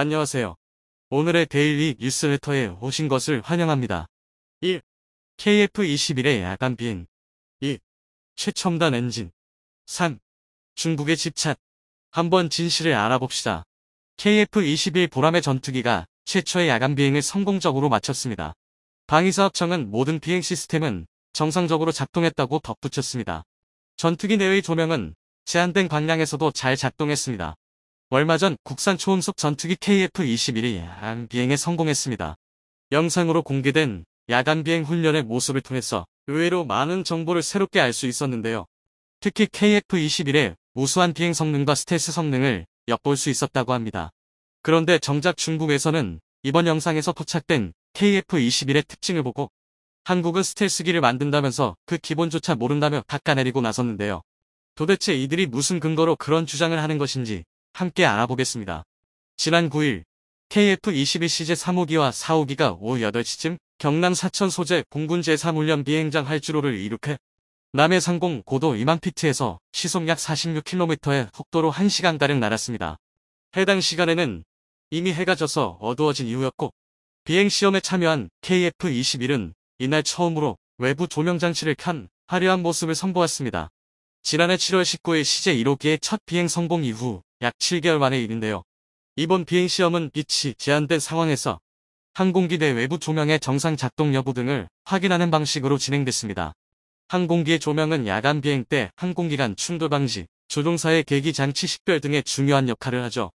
안녕하세요. 오늘의 데일리 뉴스레터에 오신 것을 환영합니다. 1. KF-21의 야간 비행 2. 최첨단 엔진 3. 중국의 집착 한번 진실을 알아봅시다. KF-21 보람의 전투기가 최초의 야간 비행을 성공적으로 마쳤습니다. 방위사업청은 모든 비행 시스템은 정상적으로 작동했다고 덧붙였습니다. 전투기 내의 조명은 제한된 광량에서도 잘 작동했습니다. 얼마 전 국산 초음속 전투기 KF-21이 비행에 성공했습니다. 영상으로 공개된 야간 비행 훈련의 모습을 통해서 의외로 많은 정보를 새롭게 알 수 있었는데요. 특히 KF-21의 우수한 비행 성능과 스텔스 성능을 엿볼 수 있었다고 합니다. 그런데 정작 중국에서는 이번 영상에서 포착된 KF-21의 특징을 보고 한국은 스텔스기를 만든다면서 그 기본조차 모른다며 깎아내리고 나섰는데요. 도대체 이들이 무슨 근거로 그런 주장을 하는 것인지 함께 알아보겠습니다. 지난 9일 k f 2 2 시제 3호기와 4호기가 오후 8시쯤 경남 사천 소재 공군 제3훈련 비행장 할주로를 이륙해 남해 상공 고도 2만 피트에서 시속 약 46km의 속도로 1시간가량 날았습니다. 해당 시간에는 이미 해가 져서 어두워진 이후였고 비행시험에 참여한 KF-21은 이날 처음으로 외부 조명장치를 켠 화려한 모습을 선보았습니다 지난해 7월 19일 시제 1호기의 첫 비행 성공 이후 약 7개월 만의 일인데요. 이번 비행시험은 빛이 제한된 상황에서 항공기내 외부 조명의 정상 작동 여부 등을 확인하는 방식으로 진행됐습니다. 항공기의 조명은 야간 비행 때 항공기간 충돌 방지, 조종사의 계기장치 식별 등의 중요한 역할을 하죠.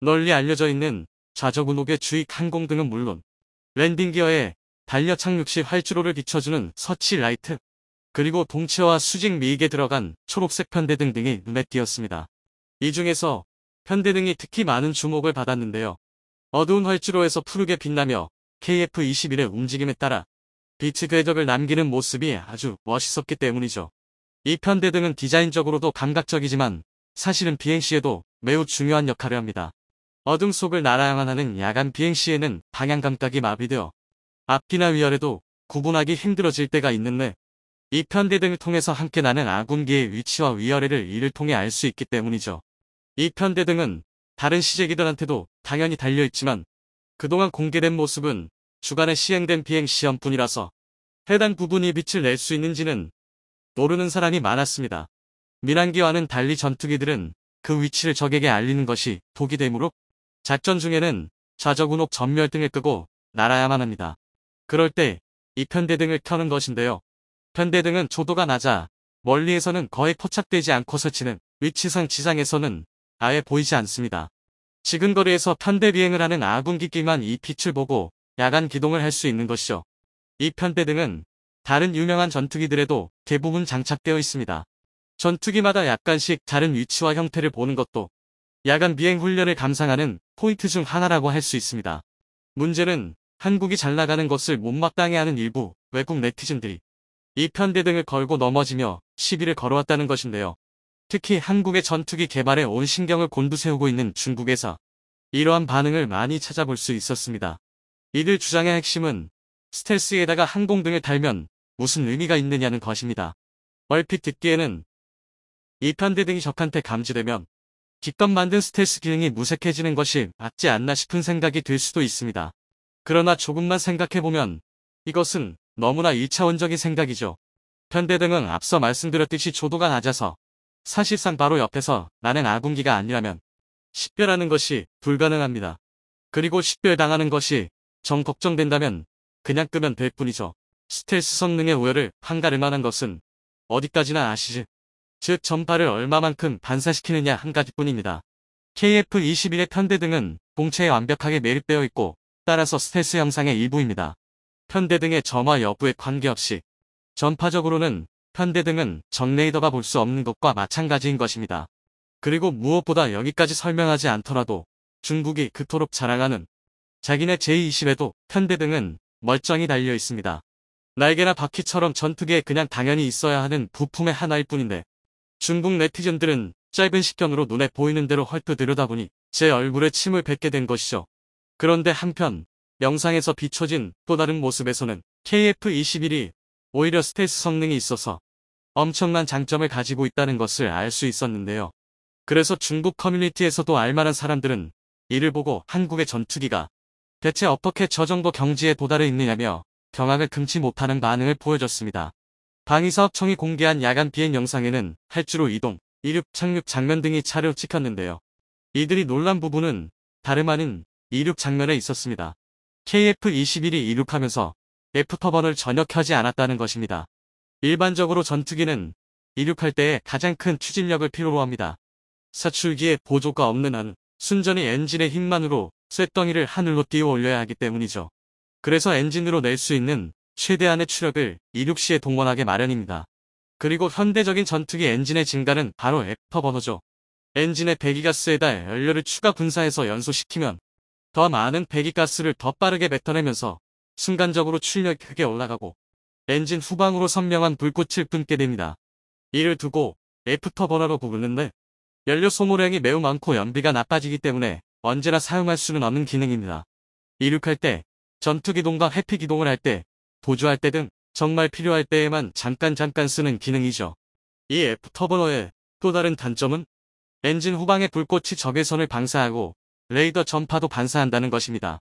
널리 알려져 있는 좌적운옥의 주익 항공 등은 물론 랜딩 기어에 달려 착륙 시 활주로를 비춰주는 서치 라이트, 그리고 동체와 수직 미익에 들어간 초록색 편대 등등이 눈에 띄었습니다. 이 중에서 현대 등이 특히 많은 주목을 받았는데요. 어두운 활주로에서 푸르게 빛나며 KF-21의 움직임에 따라 비트 궤적을 남기는 모습이 아주 멋있었기 때문이죠. 이 편대 등은 디자인적으로도 감각적이지만 사실은 비행시에도 매우 중요한 역할을 합니다. 어둠 속을 날아야만 하는 야간 비행시에는 방향 감각이 마비되어 앞이나 위아래도 구분하기 힘들어질 때가 있는데 이 편대 등을 통해서 함께 나는 아군기의 위치와 위아래를 이를 통해 알 수 있기 때문이죠. 이 편대 등은 다른 시제기들한테도 당연히 달려있지만 그동안 공개된 모습은 주간에 시행된 비행시험뿐이라서 해당 부분이 빛을 낼 수 있는지는 모르는 사람이 많았습니다. 민항기와는 달리 전투기들은 그 위치를 적에게 알리는 것이 독이 되므로 작전 중에는 좌적운옥 전멸 등을 끄고 날아야만 합니다. 그럴 때 이편대 등을 켜는 것인데요. 편대 등은 조도가 낮아 멀리에서는 거의 포착되지 않고서 치는 위치상 지상에서는 아예 보이지 않습니다. 지금거리에서 편대 비행을 하는 아군기끼만 이 빛을 보고 야간 기동을 할 수 있는 것이죠. 이 편대 등은 다른 유명한 전투기들에도 대부분 장착되어 있습니다. 전투기마다 약간씩 다른 위치와 형태를 보는 것도 야간 비행 훈련을 감상하는 포인트 중 하나라고 할 수 있습니다. 문제는 한국이 잘 나가는 것을 못마땅해 하는 일부 외국 네티즌들이 2편대 등을 걸고 넘어지며 시비를 걸어왔다는 것인데요. 특히 한국의 전투기 개발에 온 신경을 곤두세우고 있는 중국에서 이러한 반응을 많이 찾아볼 수 있었습니다. 이들 주장의 핵심은 스텔스에다가 항공 등을 달면 무슨 의미가 있느냐는 것입니다. 얼핏 듣기에는 2편대 등이 적한테 감지되면 기껏 만든 스텔스 기능이 무색해지는 것이 맞지 않나 싶은 생각이 들 수도 있습니다. 그러나 조금만 생각해보면 이것은 너무나 1차원적인 생각이죠. 현대 등은 앞서 말씀드렸듯이 조도가 낮아서 사실상 바로 옆에서 나는 아군기가 아니라면 식별하는 것이 불가능합니다. 그리고 식별당하는 것이 정 걱정된다면 그냥 끄면 될 뿐이죠. 스텔스 성능의 우열을 한가를 만한 것은 어디까지나 아시지. 즉 전파를 얼마만큼 반사시키느냐 한 가지뿐입니다. KF-21의 편대 등은 공체에 완벽하게 매립되어 있고 따라서 스텔스 형상의 일부입니다. 현대 등의 점화 여부에 관계없이 전파적으로는 현대 등은 정레이더가 볼 수 없는 것과 마찬가지인 것입니다. 그리고 무엇보다 여기까지 설명하지 않더라도 중국이 그토록 자랑하는 자기네 제20에도 현대 등은 멀쩡히 달려 있습니다. 날개나 바퀴처럼 전투기에 그냥 당연히 있어야 하는 부품의 하나일 뿐인데 중국 네티즌들은 짧은 식견으로 눈에 보이는 대로 헐뜯 들여다보니 제 얼굴에 침을 뱉게 된 것이죠. 그런데 한편 영상에서 비춰진 또 다른 모습에서는 KF-21이 오히려 스텔스 성능이 있어서 엄청난 장점을 가지고 있다는 것을 알 수 있었는데요. 그래서 중국 커뮤니티에서도 알만한 사람들은 이를 보고 한국의 전투기가 대체 어떻게 저 정도 경지에 도달해 있느냐며 경악을 금치 못하는 반응을 보여줬습니다. 방위사업청이 공개한 야간 비행 영상에는 할주로 이동, 이륙, 착륙 장면 등이 차례로 찍혔는데요. 이들이 놀란 부분은 다름 아닌 이륙 장면에 있었습니다. KF-21이 이륙하면서 애프터번을 전혀 켜지 않았다는 것입니다. 일반적으로 전투기는 이륙할 때에 가장 큰 추진력을 필요로 합니다. 사출기에 보조가 없는 한 순전히 엔진의 힘만으로 쇳덩이를 하늘로 띄워 올려야 하기 때문이죠. 그래서 엔진으로 낼 수 있는 최대한의 추력을 이륙 시에 동원하게 마련입니다. 그리고 현대적인 전투기 엔진의 증가는 바로 애프터버너죠. 엔진의 배기가스에다 연료를 추가 분사해서 연소시키면 더 많은 배기가스를 더 빠르게 뱉어내면서 순간적으로 출력이 크게 올라가고 엔진 후방으로 선명한 불꽃을 끊게 됩니다. 이를 두고 애프터버너로 부르는데 연료 소모량이 매우 많고 연비가 나빠지기 때문에 언제나 사용할 수는 없는 기능입니다. 이륙할 때, 전투기동과 해피기동을 할 때, 보조할 때 등 정말 필요할 때에만 잠깐 잠깐 쓰는 기능이죠. 이 애프터버너의 또 다른 단점은 엔진 후방의 불꽃이 적외선을 방사하고 레이더 전파도 반사한다는 것입니다.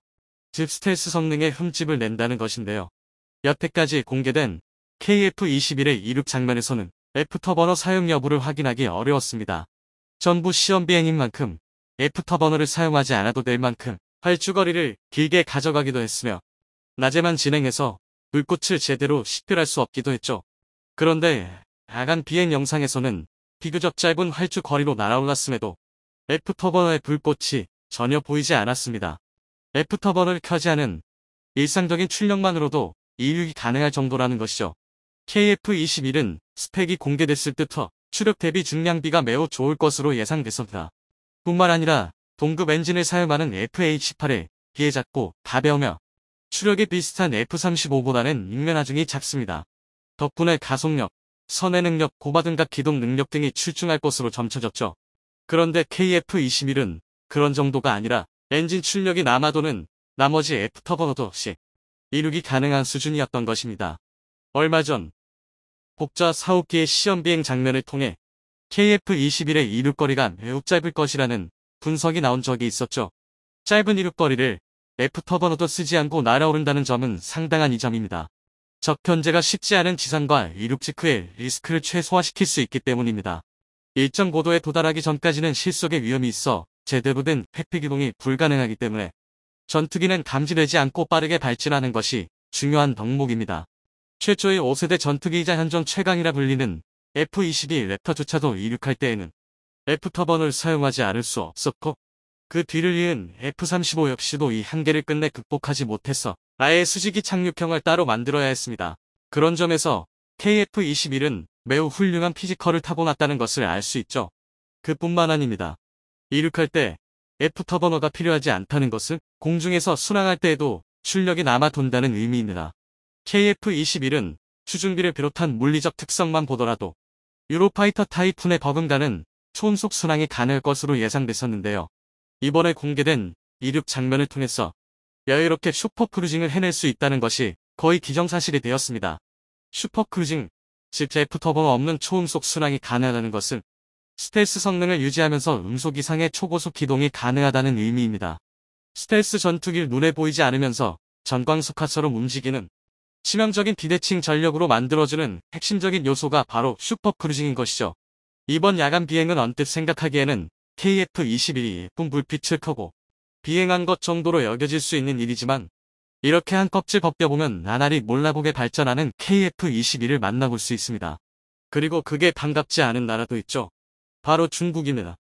즉 스텔스 성능에 흠집을 낸다는 것인데요. 여태까지 공개된 KF-21의 이륙 장면에서는 애프터버너 사용 여부를 확인하기 어려웠습니다. 전부 시험 비행인 만큼 애프터버너를 사용하지 않아도 될 만큼 활주거리를 길게 가져가기도 했으며 낮에만 진행해서 불꽃을 제대로 식별할 수 없기도 했죠. 그런데 야간 비행 영상에서는 비교적 짧은 활주거리로 날아올랐음에도 애프터버너의 불꽃이 전혀 보이지 않았습니다. 애프터번을 켜지 않은 일상적인 출력만으로도 이륙이 가능할 정도라는 것이죠. KF-21은 스펙이 공개됐을 때부터 추력 대비 중량비가 매우 좋을 것으로 예상됐습니다. 뿐만 아니라 동급 엔진을 사용하는 FH-18에 비해 작고 가벼우며 추력이 비슷한 F-35보다는 육면하중이 작습니다. 덕분에 가속력, 선회 능력, 고바등각 기동 능력 등이 출중할 것으로 점쳐졌죠. 그런데 KF-21은 그런 정도가 아니라 엔진 출력이 남아도는 나머지 애프터버너도 없이 이륙이 가능한 수준이었던 것입니다. 얼마 전 복좌 사업기의 시험비행 장면을 통해 KF-21의 이륙거리가 매우 짧을 것이라는 분석이 나온 적이 있었죠. 짧은 이륙거리를 애프터버너도 쓰지 않고 날아오른다는 점은 상당한 이점입니다. 적현재가 쉽지 않은 지상과 이륙 직후에 리스크를 최소화시킬 수 있기 때문입니다. 일정 고도에 도달하기 전까지는 실속의 위험이 있어 제대로된 회피기동이 불가능하기 때문에 전투기는 감지되지 않고 빠르게 발진하는 것이 중요한 덕목입니다. 최초의 5세대 전투기이자 현존 최강이라 불리는 F-22 랩터조차도 이륙할 때에는 F터번을 사용하지 않을 수 없었고 그 뒤를 이은 F-35 역시도 이 한계를 끝내 극복하지 못해서 아예 수직이 착륙형을 따로 만들어야 했습니다. 그런 점에서 KF-21은 매우 훌륭한 피지컬을 타고났다는 것을 알 수 있죠. 그뿐만 아닙니다. 이륙할 때애프 터버너가 필요하지 않다는 것은 공중에서 순항할 때에도 출력이 남아 돈다는 의미이느라 KF-21은 추준비를 비롯한 물리적 특성만 보더라도 유로파이터 타이푼의 버금가는 초음속 순항이 가능할 것으로 예상됐었는데요. 이번에 공개된 이륙 장면을 통해서 여유롭게 슈퍼크루징을 해낼 수 있다는 것이 거의 기정사실이 되었습니다. 슈퍼크루징, 즉제프터버너 없는 초음속 순항이 가능하다는 것은 스텔스 성능을 유지하면서 음속 이상의 초고속 기동이 가능하다는 의미입니다. 스텔스 전투기를 눈에 보이지 않으면서 전광석화처럼 움직이는 치명적인 비대칭 전력으로 만들어주는 핵심적인 요소가 바로 슈퍼크루징인 것이죠. 이번 야간 비행은 언뜻 생각하기에는 KF-21이 쁜 불빛을 켜고 비행한 것 정도로 여겨질 수 있는 일이지만 이렇게 한 껍질 벗겨보면 나날이 몰라보게 발전하는 KF-21을 만나볼 수 있습니다. 그리고 그게 반갑지 않은 나라도 있죠. 바로 중국입니다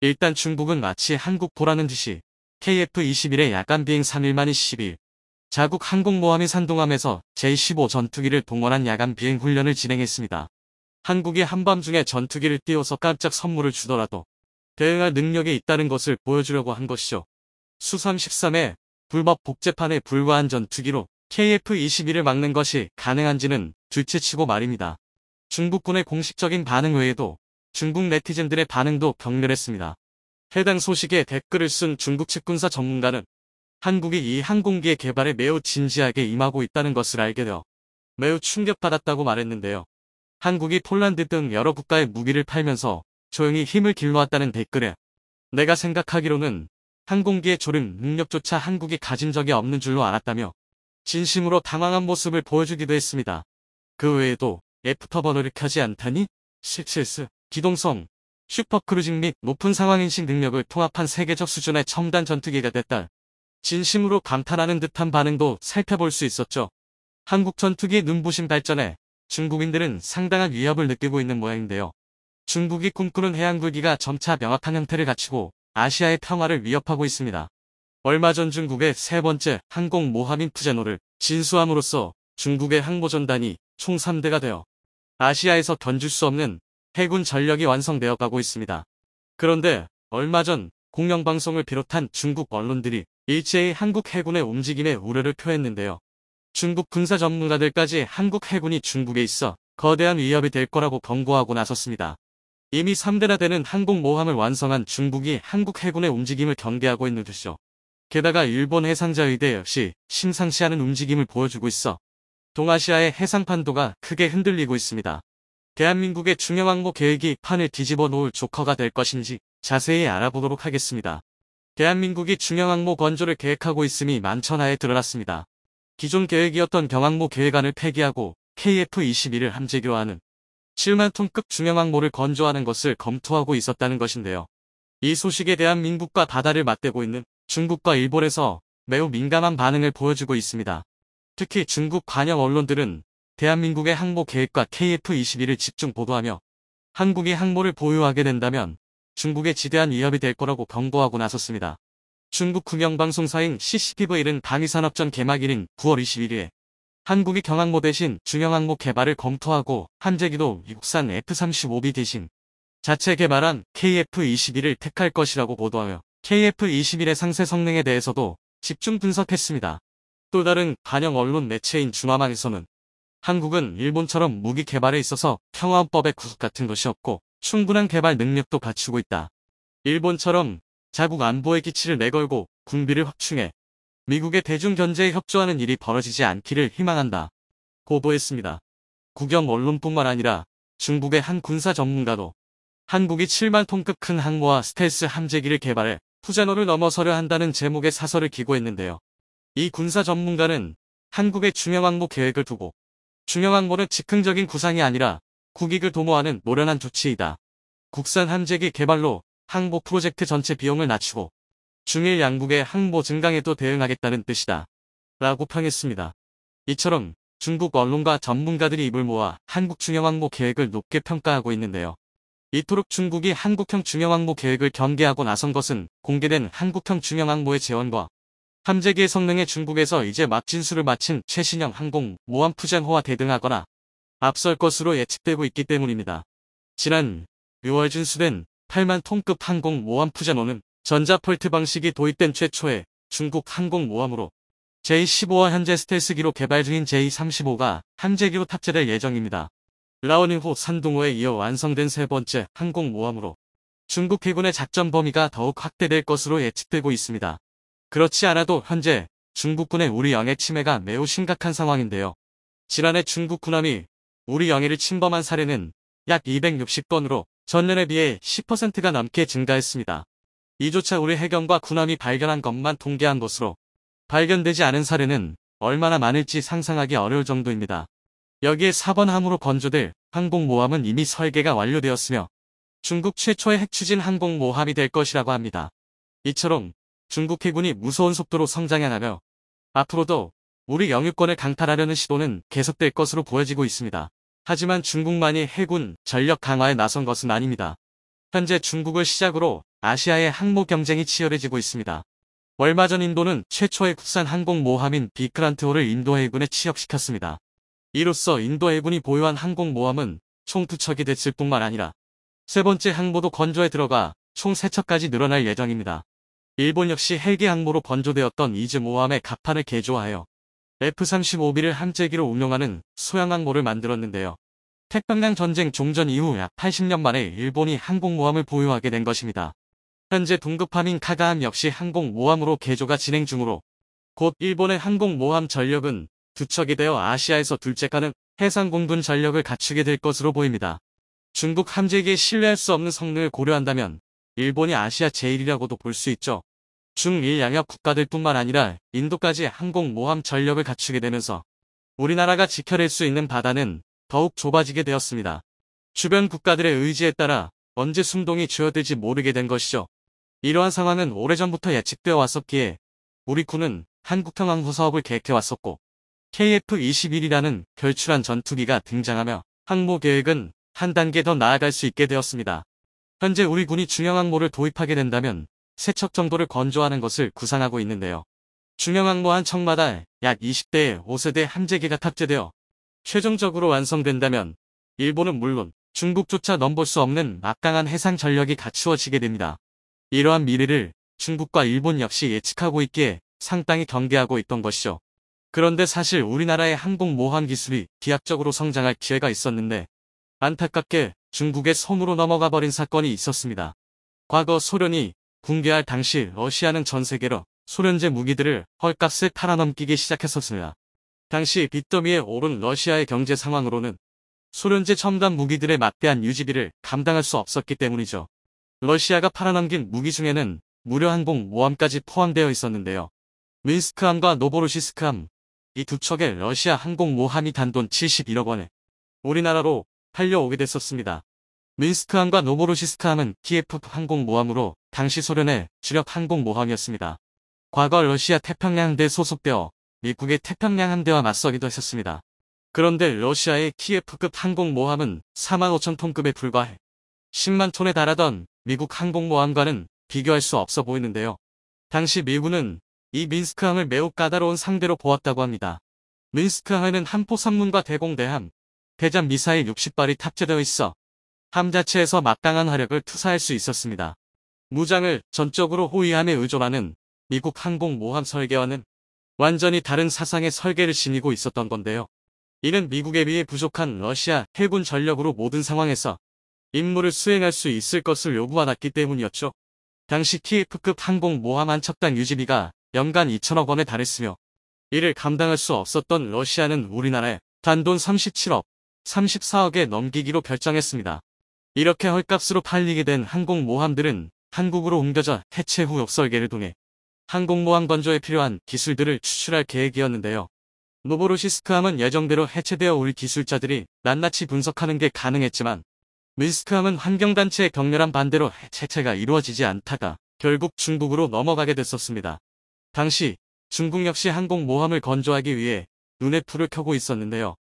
일단 중국은 마치 한국 보라는 듯이 KF-21의 야간 비행 3일만이 10일 자국 항공모함이 산동함에서 제15 전투기를 동원한 야간 비행 훈련을 진행했습니다. 한국이 한밤중에 전투기를 띄워서 깜짝 선물을 주더라도 대응할 능력이 있다는 것을 보여주려고 한 것이죠. 수-33의 불법 복제판에 불과한 전투기로 KF-21을 막는 것이 가능한지는 둘째치고 말입니다. 중국군의 공식적인 반응 외에도 중국 네티즌들의 반응도 격렬했습니다. 해당 소식에 댓글을 쓴 중국 측 군사 전문가는 한국이 이 항공기의 개발에 매우 진지하게 임하고 있다는 것을 알게 되어 매우 충격받았다고 말했는데요. 한국이 폴란드 등 여러 국가의 무기를 팔면서 조용히 힘을 길러왔다는 댓글에 내가 생각하기로는 항공기의 조름 능력조차 한국이 가진 적이 없는 줄로 알았다며 진심으로 당황한 모습을 보여주기도 했습니다. 그 외에도 애프터번호를 켜지 않다니? 실실스 기동성, 슈퍼크루징 및 높은 상황인식 능력을 통합한 세계적 수준의 첨단 전투기가 됐다. 진심으로 감탄하는 듯한 반응도 살펴볼 수 있었죠. 한국 전투기의 눈부신 발전에 중국인들은 상당한 위협을 느끼고 있는 모양인데요. 중국이 꿈꾸는 해양불기가 점차 명확한 형태를 갖추고 아시아의 평화를 위협하고 있습니다. 얼마 전 중국의 세 번째 항공 모함인 푸제노를 진수함으로써 중국의 항모전단이 총 3대가 되어 아시아에서 견줄 수 없는 해군 전력이 완성되어 가고 있습니다. 그런데 얼마 전 공영방송을 비롯한 중국 언론들이 일제히 한국 해군의 움직임에 우려를 표했는데요. 중국 군사 전문가들까지 한국 해군이 중국에 있어 거대한 위협이 될 거라고 경고하고 나섰습니다. 이미 3대나 되는 항공모함을 완성한 중국이 한국 해군의 움직임을 경계하고 있는 듯이죠 게다가 일본 해상자위대 역시 심상치 않은 움직임을 보여주고 있어 동아시아의 해상판도가 크게 흔들리고 있습니다. 대한민국의 중형항모 계획이 판을 뒤집어 놓을 조커가 될 것인지 자세히 알아보도록 하겠습니다. 대한민국이 중형항모 건조를 계획하고 있음이 만천하에 드러났습니다. 기존 계획이었던 경항모 계획안을 폐기하고 KF-21을 함재교 하는 7만톤급 중형항모를 건조하는 것을 검토하고 있었다는 것인데요. 이 소식에 대한 민국과 바다를 맞대고 있는 중국과 일본에서 매우 민감한 반응을 보여주고 있습니다. 특히 중국 관영 언론들은 대한민국의 항모 계획과 KF-21을 집중 보도하며 한국이 항모를 보유하게 된다면 중국의 지대한 위협이 될 거라고 경고하고 나섰습니다. 중국 국영방송사인 CCTV는 방위산업전 개막일인 9월 21일 에 한국이 경항모 대신 중형항모 개발을 검토하고 한재기도 육산 F-35B 대신 자체 개발한 KF-21을 택할 것이라고 보도하며 KF-21의 상세 성능에 대해서도 집중 분석했습니다. 또 다른 반영 언론 매체인 중화망에서는 한국은 일본처럼 무기 개발에 있어서 평화헌법의 구속 같은 것이 없고 충분한 개발 능력도 갖추고 있다. 일본처럼 자국 안보의 기치를 내걸고 군비를 확충해 미국의 대중견제에 협조하는 일이 벌어지지 않기를 희망한다. 보도했습니다. 국영 언론뿐만 아니라 중국의 한 군사 전문가도 한국이 7만 톤급 큰 항모와 스텔스 함재기를 개발해 후자노를 넘어서려 한다는 제목의 사설을 기고했는데요. 이 군사 전문가는 한국의 중형 항모 계획을 두고 중요한 거는 즉흥적인 구상이 아니라 국익을 도모하는 노련한 조치이다. 국산 함재기 개발로 항보 프로젝트 전체 비용을 낮추고 중일 양국의 항보 증강에도 대응하겠다는 뜻이다. 라고 평했습니다. 이처럼 중국 언론과 전문가들이 입을 모아 한국 중형항모 계획을 높게 평가하고 있는데요. 이토록 중국이 한국형 중형항모 계획을 경계하고 나선 것은 공개된 한국형 중형항모의 재원과 탐재기의 성능에 중국에서 이제 막 진수를 마친 최신형 항공 모함푸젠호와 대등하거나 앞설 것으로 예측되고 있기 때문입니다. 지난 6월 진수된 8만 톤급 항공 모함푸젠호는 전자폴트 방식이 도입된 최초의 중국 항공 모함으로 j 1 5와 현재 스텔스기로 개발 중인 j 3 5가 함재기로 탑재될 예정입니다. 라오닝호 산둥호에 이어 완성된 세 번째 항공모함으로 중국 해군의 작전 범위가 더욱 확대될 것으로 예측되고 있습니다. 그렇지 않아도 현재 중국군의 우리 영해 침해가 매우 심각한 상황인데요. 지난해 중국 군함이 우리 영해를 침범한 사례는 약 260건으로 전년에 비해 10%가 넘게 증가했습니다. 이조차 우리 해경과 군함이 발견한 것만 통계한 것으로 발견되지 않은 사례는 얼마나 많을지 상상하기 어려울 정도입니다. 여기에 4번 함으로 건조될 항공모함은 이미 설계가 완료되었으며 중국 최초의 핵추진 항공모함이 될 것이라고 합니다. 이처럼 중국 해군이 무서운 속도로 성장해나며 앞으로도 우리 영유권을 강탈하려는 시도는 계속될 것으로 보여지고 있습니다. 하지만 중국만이 해군 전력 강화에 나선 것은 아닙니다. 현재 중국을 시작으로 아시아의 항모 경쟁이 치열해지고 있습니다. 얼마 전 인도는 최초의 국산 항공 모함인 비크란트호를 인도 해군에 취업시켰습니다. 이로써 인도 해군이 보유한 항공 모함은 총 2척이 됐을 뿐만 아니라 세 번째 항모도 건조에 들어가 총 세척까지 늘어날 예정입니다. 일본 역시 헬기 항모로 번조되었던 이즈모함의 갑판을 개조하여 F-35B를 함재기로 운용하는 소양 항모를 만들었는데요. 태평양 전쟁 종전 이후 약 80년 만에 일본이 항공모함을 보유하게 된 것입니다. 현재 동급함인 카가함 역시 항공모함으로 개조가 진행 중으로 곧 일본의 항공모함 전력은 두 척이 되어 아시아에서 둘째 가는 해상공군 전력을 갖추게 될 것으로 보입니다. 중국 함재기에 신뢰할 수 없는 성능을 고려한다면 일본이 아시아 제1이라고도 볼 수 있죠. 중일 양협 국가들 뿐만 아니라 인도까지 항공모함 전력을 갖추게 되면서 우리나라가 지켜낼 수 있는 바다는 더욱 좁아지게 되었습니다. 주변 국가들의 의지에 따라 언제 숨동이 줄어들지 모르게 된 것이죠. 이러한 상황은 오래전부터 예측되어 왔었기에 우리 군은 한국형항구사업을 계획해왔었고 KF-21이라는 결출한 전투기가 등장하며 항모 계획은 한 단계 더 나아갈 수 있게 되었습니다. 현재 우리 군이 중형항모를 도입하게 된다면 세척 정도를 건조하는 것을 구상하고 있는데요. 중형항모 한 척마다 약 20대의 5세대 함재기가 탑재되어 최종적으로 완성된다면 일본은 물론 중국조차 넘볼 수 없는 막강한 해상 전력이 갖추어지게 됩니다. 이러한 미래를 중국과 일본 역시 예측하고 있기에 상당히 경계하고 있던 것이죠. 그런데 사실 우리나라의 항공 모함 기술이 기약적으로 성장할 기회가 있었는데 안타깝게 중국의 손으로 넘어가 버린 사건이 있었습니다. 과거 소련이 붕괴할 당시 러시아는 전 세계로 소련제 무기들을 헐값에 팔아넘기기 시작했었습니다. 당시 빚더미에 오른 러시아의 경제 상황으로는 소련제 첨단 무기들의 막대한 유지비를 감당할 수 없었기 때문이죠. 러시아가 팔아넘긴 무기 중에는 무료 항공 모함까지 포함되어 있었는데요. 민스크함과 노보르시스크함, 이 두 척의 러시아 항공 모함이 단돈 71억 원에 우리나라로 팔려오게 됐었습니다. 민스크항과노보로시스크항은키 f 프 항공모함으로 당시 소련의 주력 항공모함이었습니다. 과거 러시아 태평양 대에 소속되어 미국의 태평양 함대와 맞서기도 했었습니다. 그런데 러시아의 키 f 급 항공모함은 4만 5천 톤급에 불과해 10만 톤에 달하던 미국 항공모함과는 비교할 수 없어 보이는데요. 당시 미군은 이 민스크항을 매우 까다로운 상대로 보았다고 합니다. 민스크항에는 한포 3문과 대공대함, 대전 미사일 60발이 탑재되어 있어 함 자체에서 막강한 화력을 투사할 수 있었습니다. 무장을 전적으로 호위함에 의존하는 미국 항공 모함 설계와는 완전히 다른 사상의 설계를 지니고 있었던 건데요. 이는 미국에 비해 부족한 러시아 해군 전력으로 모든 상황에서 임무를 수행할 수 있을 것을 요구받았기 때문이었죠. 당시 TF급 항공 모함 한 척당 유지비가 연간 2천억 원에 달했으며 이를 감당할 수 없었던 러시아는 우리나라에 단돈 37억 34억에 넘기기로 결정했습니다. 이렇게 헐값으로 팔리게 된 항공모함들은 한국으로 옮겨져 해체 후 역설계를 통해 항공모함 건조에 필요한 기술들을 추출할 계획이었는데요. 노보로시스크함은 예정대로 해체되어 올 기술자들이 낱낱이 분석하는 게 가능했지만 민스크함은 환경단체의 격렬한 반대로 해체가 이루어지지 않다가 결국 중국으로 넘어가게 됐었습니다. 당시 중국 역시 항공모함을 건조하기 위해 눈에 불을 켜고 있었는데요.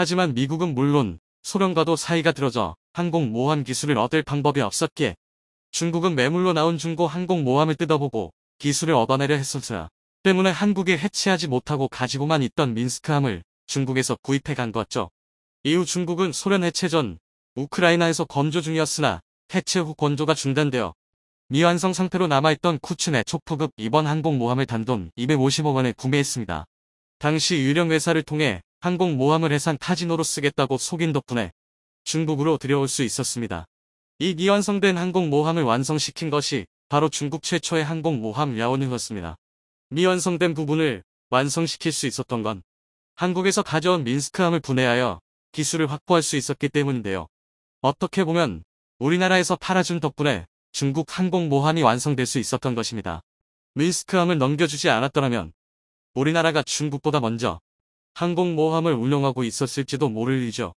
하지만 미국은 물론 소련과도 사이가 들어져 항공 모함 기술을 얻을 방법이 없었기에 중국은 매물로 나온 중고 항공 모함을 뜯어보고 기술을 얻어내려 했었으나 때문에 한국이 해체하지 못하고 가지고만 있던 민스크함을 중국에서 구입해 간 거죠. 였 이후 중국은 소련 해체 전 우크라이나에서 건조 중이었으나 해체 후 건조가 중단되어 미완성 상태로 남아있던 쿠츠네 초포급이번 항공모함을 단돈 2 5 0억원에 구매했습니다. 당시 유령 회사를 통해 항공모함을 해산 카지노로 쓰겠다고 속인 덕분에 중국으로 들여올 수 있었습니다. 이 미완성된 항공모함을 완성시킨 것이 바로 중국 최초의 항공모함 야오닝이었습니다. 미완성된 부분을 완성시킬 수 있었던 건 한국에서 가져온 민스크함을 분해하여 기술을 확보할 수 있었기 때문인데요. 어떻게 보면 우리나라에서 팔아준 덕분에 중국 항공모함이 완성될 수 있었던 것입니다. 민스크함을 넘겨주지 않았더라면 우리나라가 중국보다 먼저 항공모함을 운용하고 있었을지도 모를 일이죠.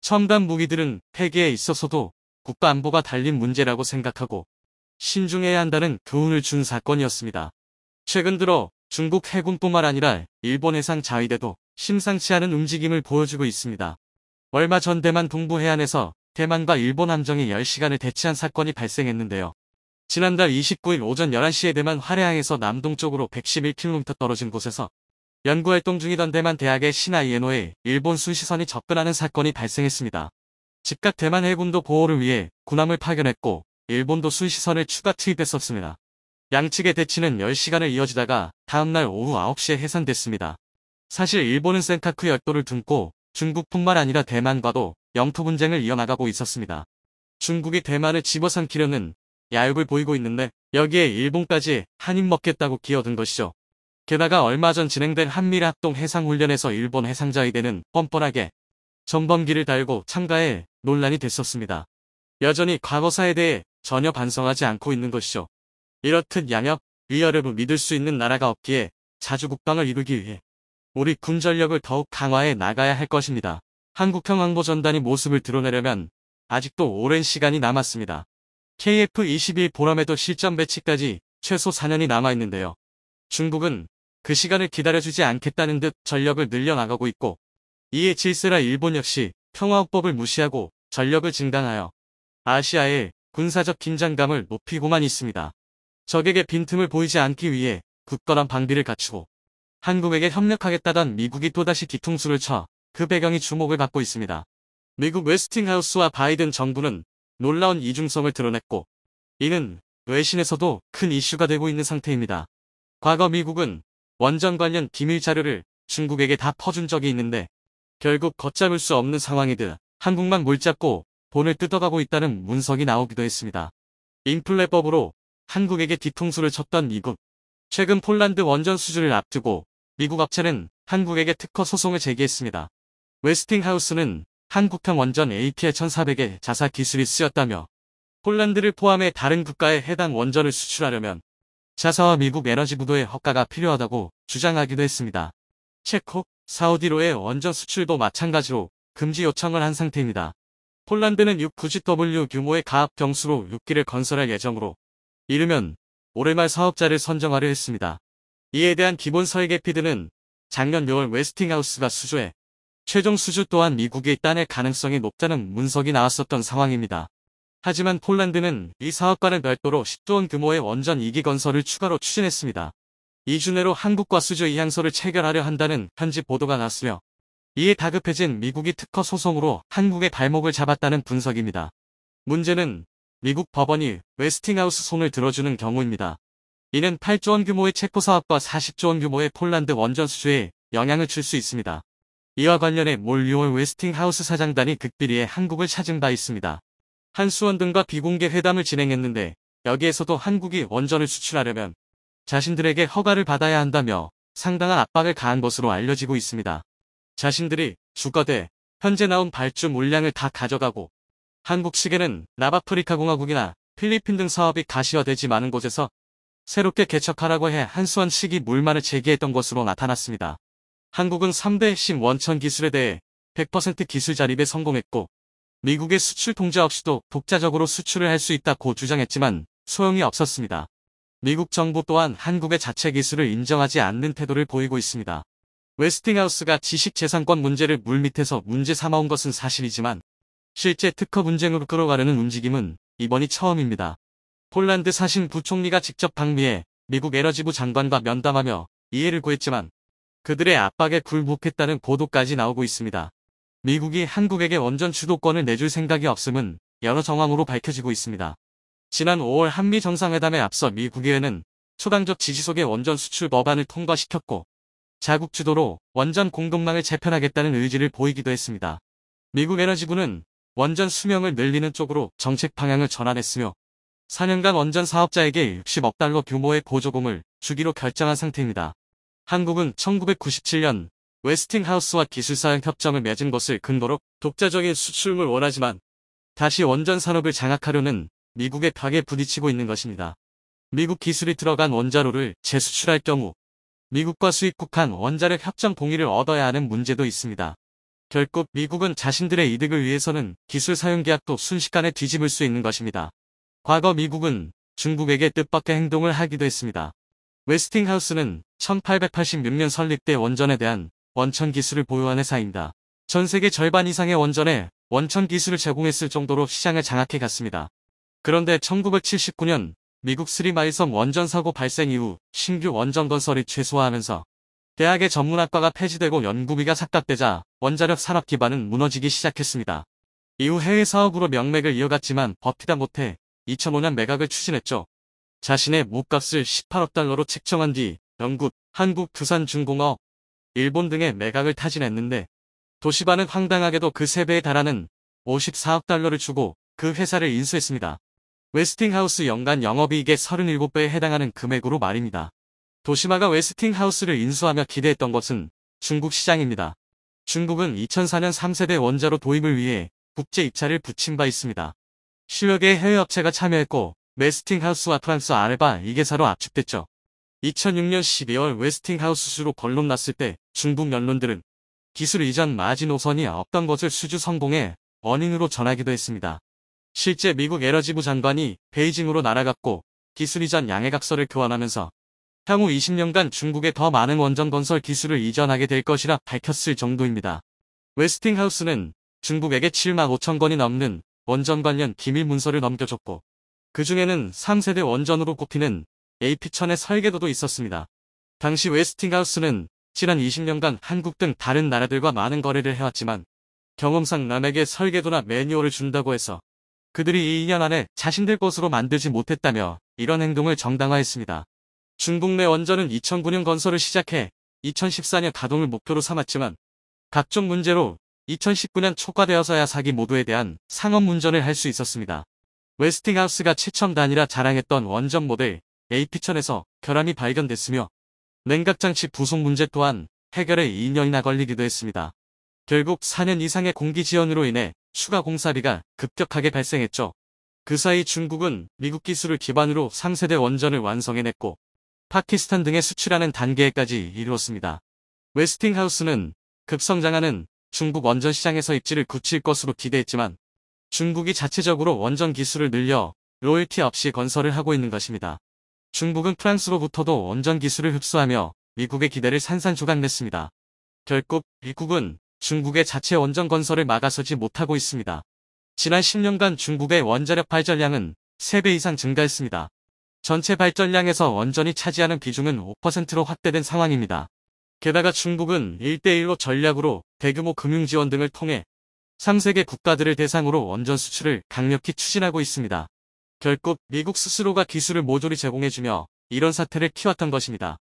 첨단 무기들은 폐기에 있어서도 국가안보가 달린 문제라고 생각하고 신중해야 한다는 교훈을 준 사건이었습니다. 최근 들어 중국 해군뿐만 아니라 일본 해상 자위대도 심상치 않은 움직임을 보여주고 있습니다. 얼마 전 대만 동부 해안에서 대만과 일본 함정이 10시간을 대치한 사건이 발생했는데요. 지난달 29일 오전 11시에 대만 화해항에서 남동쪽으로 111km 떨어진 곳에서 연구활동 중이던 대만 대학의 신하이에노에 일본 순시선이 접근하는 사건이 발생했습니다. 즉각 대만 해군도 보호를 위해 군함을 파견했고 일본도 순시선을 추가 투입했었습니다. 양측의 대치는 10시간을 이어지다가 다음날 오후 9시에 해산됐습니다. 사실 일본은 센카쿠 열도를 둔고 중국뿐만 아니라 대만과도 영토 분쟁을 이어나가고 있었습니다. 중국이 대만을 집어삼키려는 야욕을 보이고 있는데 여기에 일본까지 한입 먹겠다고 기어든 것이죠. 게다가 얼마 전 진행된 한미일 합동 해상훈련에서 일본 해상자위대는 뻔뻔하게 전범기를 달고 참가해 논란이 됐었습니다. 여전히 과거사에 대해 전혀 반성하지 않고 있는 것이죠. 이렇듯 양역, 위협을 믿을 수 있는 나라가 없기에 자주 국방을 이루기 위해 우리 군 전력을 더욱 강화해 나가야 할 것입니다. 한국형항보전단이 모습을 드러내려면 아직도 오랜 시간이 남았습니다. KF-22 보람에도 실전 배치까지 최소 4년이 남아있는데요. 중국은 그 시간을 기다려주지 않겠다는 듯 전력을 늘려나가고 있고 이에 질세라 일본 역시 평화헌법을 무시하고 전력을 증강하여 아시아의 군사적 긴장감을 높이고만 있습니다. 적에게 빈틈을 보이지 않기 위해 굳건한 방비를 갖추고 한국에게 협력하겠다던 미국이 또다시 뒤통수를 쳐 그 배경이 주목을 받고 있습니다. 미국 웨스팅하우스와 바이든 정부는 놀라운 이중성을 드러냈고 이는 외신에서도 큰 이슈가 되고 있는 상태입니다. 과거 미국은 원전 관련 기밀 자료를 중국에게 다 퍼준 적이 있는데 결국 걷잡을 수 없는 상황이듯 한국만 몰잡고 돈을 뜯어가고 있다는 문석이 나오기도 했습니다. 인플레법으로 한국에게 뒤통수를 쳤던 미국. 최근 폴란드 원전 수주를 앞두고 미국 업체는 한국에게 특허 소송을 제기했습니다. 웨스팅하우스는 한국형 원전 a p 의 1400의 자사 기술이 쓰였다며 폴란드를 포함해 다른 국가에 해당 원전을 수출하려면 자사와 미국 에너지 부도의 허가가 필요하다고 주장하기도 했습니다. 체코, 사우디로의 원전 수출도 마찬가지로 금지 요청을 한 상태입니다. 폴란드는 690W 규모의 가압 경수로 6기를 건설할 예정으로 이르면 올해 말 사업자를 선정하려 했습니다. 이에 대한 기본 설계 피드는 작년 6월 웨스팅하우스가 수주해 최종 수주 또한 미국이 따낼 가능성이 높다는 문석이 나왔었던 상황입니다. 하지만 폴란드는 이 사업과는 별도로 10조 원 규모의 원전 2기 건설을 추가로 추진했습니다. 이주내로 한국과 수주 이항서를 체결하려 한다는 편지 보도가 났으며 이에 다급해진 미국이 특허 소송으로 한국의 발목을 잡았다는 분석입니다. 문제는 미국 법원이 웨스팅하우스 손을 들어주는 경우입니다. 이는 8조 원 규모의 체코 사업과 40조 원 규모의 폴란드 원전 수주에 영향을 줄 수 있습니다. 이와 관련해 몰 6월 웨스팅하우스 사장단이 극비리에 한국을 찾은 바 있습니다. 한수원 등과 비공개 회담을 진행했는데 여기에서도 한국이 원전을 수출하려면 자신들에게 허가를 받아야 한다며 상당한 압박을 가한 것으로 알려지고 있습니다. 자신들이 주거대 현재 나온 발주 물량을 다 가져가고 한국 측에는 남아프리카공화국이나 필리핀 등 사업이 가시화되지 많은 곳에서 새롭게 개척하라고 해 한수원 측이 물만을 제기했던 것으로 나타났습니다. 한국은 3대 핵심 원천 기술에 대해 100% 기술 자립에 성공했고 미국의 수출 통제 없이도 독자적으로 수출을 할 수 있다고 주장했지만 소용이 없었습니다. 미국 정부 또한 한국의 자체 기술을 인정하지 않는 태도를 보이고 있습니다. 웨스팅하우스가 지식재산권 문제를 물밑에서 문제 삼아온 것은 사실이지만 실제 특허 분쟁으로 끌어가려는 움직임은 이번이 처음입니다. 폴란드 사신 부총리가 직접 방미해 미국 에너지부 장관과 면담하며 이해를 구했지만 그들의 압박에 굴복했다는 보도까지 나오고 있습니다. 미국이 한국에게 원전 주도권을 내줄 생각이 없음은 여러 정황으로 밝혀지고 있습니다. 지난 5월 한미 정상회담에 앞서 미 국의회는 초강적 지지 속의 원전 수출 법안을 통과시켰고 자국 주도로 원전 공급망을 재편하겠다는 의지를 보이기도 했습니다. 미국 에너지부는 원전 수명을 늘리는 쪽으로 정책 방향을 전환했으며 4년간 원전 사업자에게 60억 달러 규모의 보조금을 주기로 결정한 상태입니다. 한국은 1997년 웨스팅하우스와 기술사양 협정을 맺은 것을 근거로 독자적인 수출을 원하지만 다시 원전 산업을 장악하려는 미국의 벽에 부딪히고 있는 것입니다. 미국 기술이 들어간 원자로를 재수출할 경우 미국과 수입국한 원자력 협정 동의를 얻어야 하는 문제도 있습니다. 결국 미국은 자신들의 이득을 위해서는 기술 사용 계약도 순식간에 뒤집을 수 있는 것입니다. 과거 미국은 중국에게 뜻밖의 행동을 하기도 했습니다. 웨스팅하우스는 1886년 설립된 원전에 대한 원천 기술을 보유한 회사입니다. 전 세계 절반 이상의 원전에 원천 기술을 제공했을 정도로 시장을 장악해 갔습니다. 그런데 1979년 미국 스리마일섬 원전 사고 발생 이후 신규 원전 건설이 최소화하면서 대학의 전문학과가 폐지되고 연구비가 삭감되자 원자력 산업 기반은 무너지기 시작했습니다. 이후 해외 사업으로 명맥을 이어갔지만 버티다 못해 2005년 매각을 추진했죠. 자신의 몸값을 18억 달러로 책정한 뒤 영국, 한국, 두산중공업, 일본 등의 매각을 타진했는데 도시바는 황당하게도 그 3배에 달하는 54억 달러를 주고 그 회사를 인수했습니다. 웨스팅하우스 연간 영업이익의 37배에 해당하는 금액으로 말입니다. 도시마가 웨스팅하우스를 인수하며 기대했던 것은 중국 시장입니다. 중국은 2004년 3세대 원자로 도입을 위해 국제 입찰을 붙인 바 있습니다. 수여 개의 해외 업체가 참여했고 웨스팅하우스와 프랑스 아레바 이개사로 압축됐죠. 2006년 12월 웨스팅하우스수로 걸론났을 때 중국 연론들은 기술 이전 마지노선이 없던 것을 수주 성공의 원인으로 전하기도 했습니다. 실제 미국 에너지부 장관이 베이징으로 날아갔고 기술 이전 양해각서를 교환하면서 향후 20년간 중국에 더 많은 원전 건설 기술을 이전하게 될 것이라 밝혔을 정도입니다. 웨스팅하우스는 중국에게 7만 5천 건이 넘는 원전 관련 기밀 문서를 넘겨줬고 그 중에는 3세대 원전으로 꼽히는 AP천의 설계도도 있었습니다. 당시 웨스팅하우스는 지난 20년간 한국 등 다른 나라들과 많은 거래를 해왔지만 경험상 남에게 설계도나 매뉴얼을 준다고 해서 그들이 2년 안에 자신들 것으로 만들지 못했다며 이런 행동을 정당화했습니다. 중국 내 원전은 2009년 건설을 시작해 2014년 가동을 목표로 삼았지만 각종 문제로 2019년 초과되어서야 사기 모두에 대한 상업 운전을 할 수 있었습니다. 웨스팅하우스가 최첨단이라 자랑했던 원전 모델 AP천에서 결함이 발견됐으며 냉각장치 부속 문제 또한 해결에 2년이나 걸리기도 했습니다. 결국 4년 이상의 공기지연으로 인해 추가 공사비가 급격하게 발생했죠. 그 사이 중국은 미국 기술을 기반으로 상세대 원전을 완성해냈고 파키스탄 등에 수출하는 단계까지 이루었습니다 웨스팅하우스는 급성장하는 중국 원전 시장에서 입지를 굳힐 것으로 기대했지만 중국이 자체적으로 원전 기술을 늘려 로열티 없이 건설을 하고 있는 것입니다. 중국은 프랑스로부터도 원전 기술을 흡수하며 미국의 기대를 산산조각냈습니다. 결국 미국은 중국의 자체 원전 건설을 막아서지 못하고 있습니다. 지난 10년간 중국의 원자력 발전량은 3배 이상 증가했습니다. 전체 발전량에서 원전이 차지하는 비중은 5%로 확대된 상황입니다. 게다가 중국은 1대1로 전략으로 대규모 금융 지원 등을 통해 3세계 국가들을 대상으로 원전 수출을 강력히 추진하고 있습니다. 결국 미국 스스로가 기술을 모조리 제공해주며 이런 사태를 키웠던 것입니다.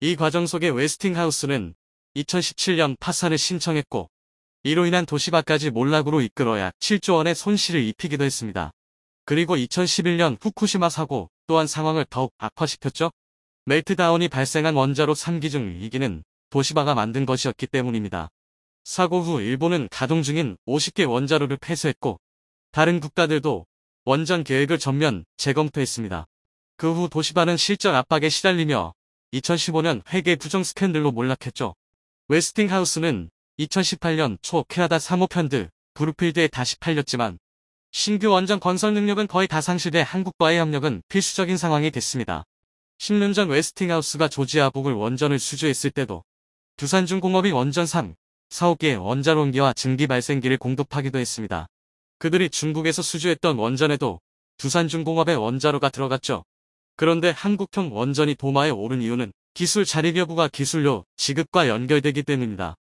이 과정 속에 웨스팅하우스는 2017년 파산을 신청했고 이로 인한 도시바까지 몰락으로 이끌어야 7조 원의 손실을 입히기도 했습니다. 그리고 2011년 후쿠시마 사고 또한 상황을 더욱 악화시켰죠. 멜트다운이 발생한 원자로 3기 중 2기는 도시바가 만든 것이었기 때문입니다. 사고 후 일본은 가동 중인 50개 원자로를 폐쇄했고 다른 국가들도 원전 계획을 전면 재검토했습니다. 그 후도시반은 실적 압박에 시달리며 2015년 회계 부정 스캔들로 몰락했죠. 웨스팅하우스는 2018년 초 캐나다 사모편드 브루필드에 다시 팔렸지만 신규 원전 건설 능력은 거의 다 상실돼 한국과의 협력은 필수적인 상황이 됐습니다. 10년 전 웨스팅하우스가 조지아 북을 원전을 수주했을 때도 두산중공업이 원전 3, 4호기의 원자론기와 증기 발생기를 공급하기도 했습니다. 그들이 중국에서 수주했던 원전에도 두산중공업의 원자로가 들어갔죠. 그런데 한국형 원전이 도마에 오른 이유는 기술 자립 여부가 기술료 지급과 연결되기 때문입니다.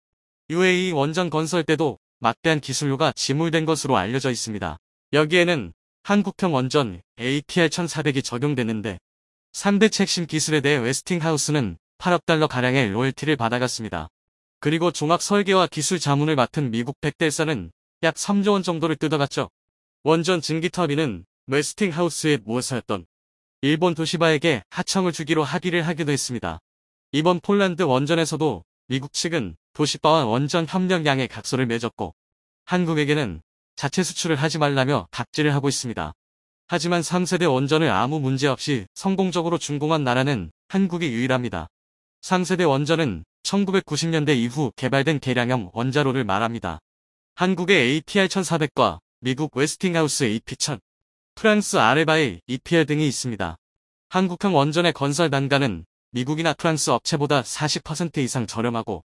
UAE 원전 건설 때도 막대한 기술료가 지물된 것으로 알려져 있습니다. 여기에는 한국형 원전 APR1400이 적용되는데 3대 책심 기술에 대해 웨스팅하우스는 8억 달러 가량의 로열티를 받아갔습니다. 그리고 종합 설계와 기술 자문을 맡은 미국 백델사는 약 3조 원 정도를 뜯어갔죠. 원전 증기터빈은 웨스팅하우스의 무엇이었던 일본 도시바에게 하청을 주기로 합의를 하기도 했습니다. 이번 폴란드 원전에서도 미국 측은 도시바와 원전 협력량의 각서를 맺었고 한국에게는 자체 수출을 하지 말라며 갑지를 하고 있습니다. 하지만 3세대 원전을 아무 문제 없이 성공적으로 준공한 나라는 한국이 유일합니다. 3세대 원전은 1990년대 이후 개발된 개량형 원자로를 말합니다. 한국의 a p r 1 4 0 0과 미국 웨스팅하우스 AP-1000, 프랑스 아레바의 EPL 등이 있습니다. 한국형 원전의 건설 단가는 미국이나 프랑스 업체보다 40% 이상 저렴하고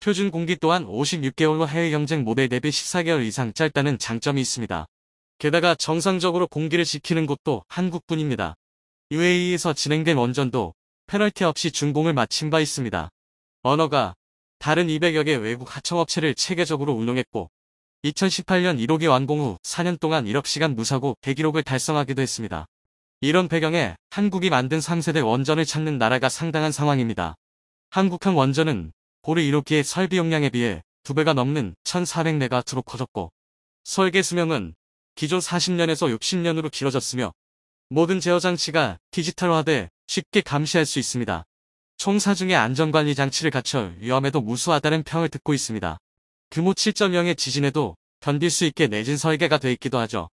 표준 공기 또한 56개월로 해외 경쟁 모델 대비 14개월 이상 짧다는 장점이 있습니다. 게다가 정상적으로 공기를 지키는 곳도 한국뿐입니다. UAE에서 진행된 원전도 페널티 없이 준공을 마친 바 있습니다. 언어가 다른 200여 개 외국 하청업체를 체계적으로 운영했고 2018년 1호기 완공 후 4년 동안 1억 시간 무사고 101억을 달성하기도 했습니다. 이런 배경에 한국이 만든 3세대 원전을 찾는 나라가 상당한 상황입니다. 한국형 원전은 고르 1호기의 설비 용량에 비해 2배가 넘는 1400메가트로 커졌고 설계 수명은 기존 40년에서 60년으로 길어졌으며 모든 제어 장치가 디지털화돼 쉽게 감시할 수 있습니다. 총사 중에 안전관리 장치를 갖춰 위험에도 무수하다는 평을 듣고 있습니다. 규모 7.0의 지진에도 견딜 수 있게 내진 설계가 돼 있기도 하죠.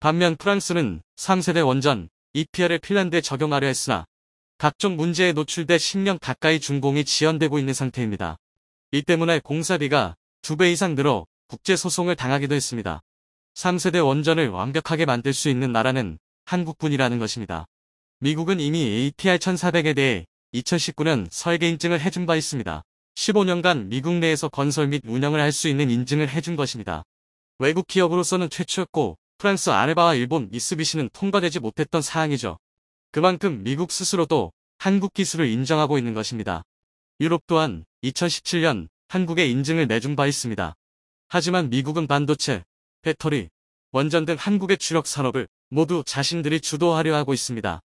반면 프랑스는 3세대 원전 EPR을 핀란드에 적용하려 했으나 각종 문제에 노출돼 10년 가까이 준공이 지연되고 있는 상태입니다. 이 때문에 공사비가 2배 이상 늘어 국제소송을 당하기도 했습니다. 3세대 원전을 완벽하게 만들 수 있는 나라는 한국뿐이라는 것입니다. 미국은 이미 ATR 1400에 대해 2019년 설계 인증을 해준 바 있습니다. 15년간 미국 내에서 건설 및 운영을 할 수 있는 인증을 해준 것입니다. 외국 기업으로서는 최초였고 프랑스 아르바와 일본 미쓰비시는 통과되지 못했던 사항이죠. 그만큼 미국 스스로도 한국 기술을 인정하고 있는 것입니다. 유럽 또한 2017년 한국에 인증을 내준 바 있습니다. 하지만 미국은 반도체, 배터리, 원전 등 한국의 주력 산업을 모두 자신들이 주도하려 하고 있습니다.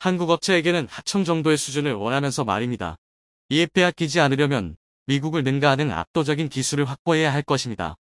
한국 업체에게는 하청 정도의 수준을 원하면서 말입니다. 이에 빼앗기지 않으려면 미국을 능가하는 압도적인 기술을 확보해야 할 것입니다.